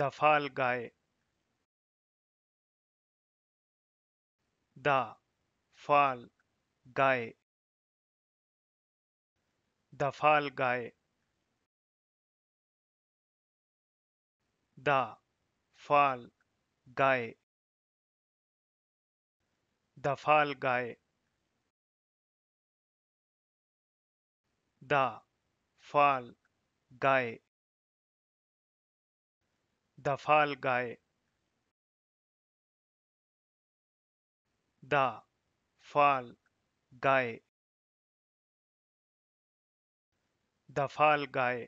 दफाल guy the fall guy the fall guy the fall guy the fall guy the fall guy the the fall guy the fall guy the fall गाए